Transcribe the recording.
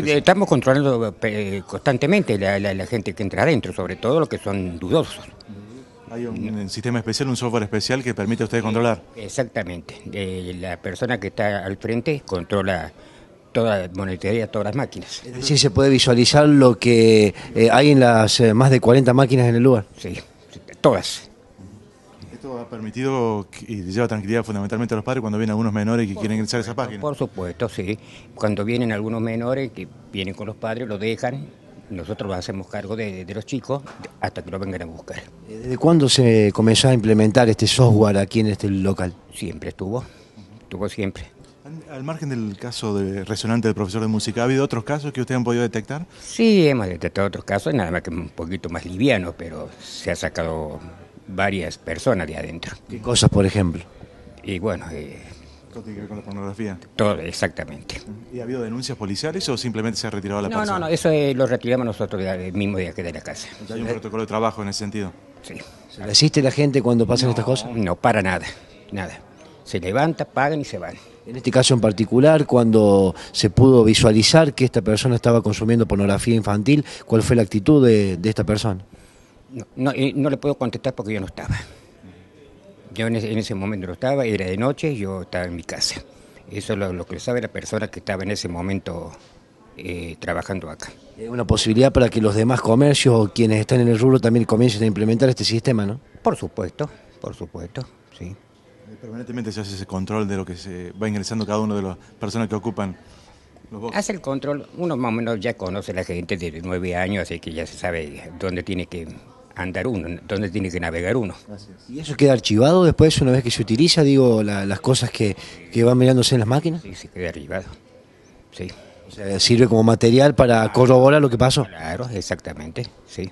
Eh, estamos controlando eh, constantemente la, la, gente que entra adentro, sobre todo los que son dudosos. Mm. Hay un, sistema especial, un software especial que permite a ustedes controlar. Eh, exactamente. la persona que está al frente controla toda, la monetería, todas las máquinas. Es decir, se puede visualizar lo que hay en las más de 40 máquinas en el lugar. Sí, todas ha permitido y lleva tranquilidad fundamentalmente a los padres cuando vienen algunos menores que quieren ingresar esa página. Por supuesto, sí. Cuando vienen algunos menores que vienen con los padres, lo dejan. Nosotros hacemos cargo de, los chicos hasta que lo vengan a buscar. Eh, ¿De cuándo se comenzó a implementar este software aquí en este local? Siempre estuvo, estuvo siempre. Al margen del caso de resonante del profesor de música, ¿ha habido otros casos que ustedes han podido detectar? Sí, hemos detectado otros casos, nada más que un poquito más liviano pero se ha sacado varias personas de adentro. ¿Qué cosas, por ejemplo? Y bueno... Eh, ¿Todo tiene que ver con la pornografía? Todo, exactamente. ¿Y ha habido denuncias policiales o simplemente se ha retirado la no, persona? No, no, eso eh, lo retiramos nosotros el eh, mismo día que de la casa. ¿Ya hay un protocolo de trabajo en ese sentido? Sí. ¿Se la gente cuando pasan estas cosas? No, para nada, nada. Se levanta, pagan y se van. En este caso en particular, cuando se pudo visualizar que esta persona estaba consumiendo pornografía infantil, ¿cuál fue la actitud de, de esta persona? No, no, le puedo contestar porque yo no estaba. Yo en ese, momento no estaba, era de noche, yo estaba en mi casa. Eso es lo, lo que sabe la persona que estaba en ese momento eh, trabajando acá. Es Una posibilidad para que los demás comercios o quienes están en el rubro también comiencen a implementar este sistema, ¿no? Por supuesto, por supuesto, sí. Eh, permanentemente se hace ese control de lo que se va ingresando cada uno de las personas que ocupan Hace el control, uno más o menos ya conoce a la gente de nueve años, así que ya se sabe dónde tiene que andar uno, dónde tiene que navegar uno. ¿Y eso queda archivado después una vez que se utiliza, digo, las cosas que, van mirándose en las máquinas? Sí, sí, queda archivado. Sí. O sirve como material para corroborar lo que pasó. Claro, exactamente, sí.